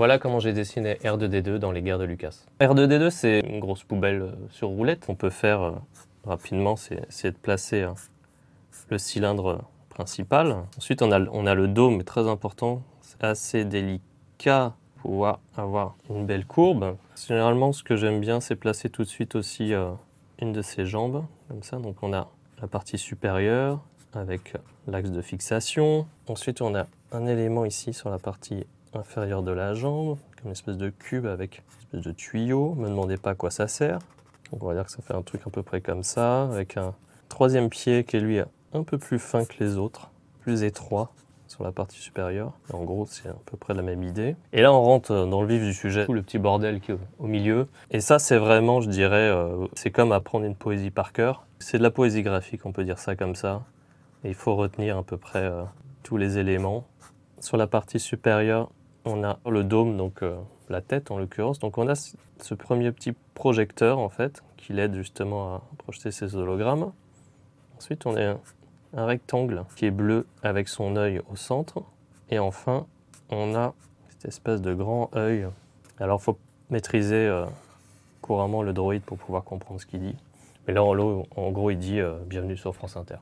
Voilà comment j'ai dessiné R2D2 dans les guerres de Lucas. R2D2, c'est une grosse poubelle euh, sur roulette. On peut faire euh, rapidement, c'est de placer hein, le cylindre euh, principal. Ensuite, on a, le dos, mais très important, c'est assez délicat pour avoir une belle courbe. Généralement, ce que j'aime bien, c'est placer tout de suite aussi une de ses jambes, comme ça. Donc on a la partie supérieure avec l'axe de fixation. Ensuite, on a un élément ici sur la partie inférieur de la jambe, comme une espèce de cube avec une espèce de tuyau. Ne me demandez pas à quoi ça sert. on va dire que ça fait un truc à peu près comme ça, avec un troisième pied qui est lui un peu plus fin que les autres, plus étroit sur la partie supérieure. en gros, c'est à peu près la même idée. Et là, on rentre dans le vif du sujet, tout le petit bordel qui est au milieu. Et ça, c'est vraiment, je dirais, euh, c'est comme apprendre une poésie par cœur. C'est de la poésie graphique, on peut dire ça comme ça. Et il faut retenir à peu près euh, tous les éléments. Sur la partie supérieure, on a le dôme, donc euh, la tête en l'occurrence. Donc on a ce premier petit projecteur en fait qui l'aide justement à projeter ses hologrammes. Ensuite on a un rectangle qui est bleu avec son œil au centre. Et enfin on a cette espèce de grand œil. Alors faut maîtriser euh, couramment le droïde pour pouvoir comprendre ce qu'il dit. Mais là en, gros il dit euh, bienvenue sur France Inter.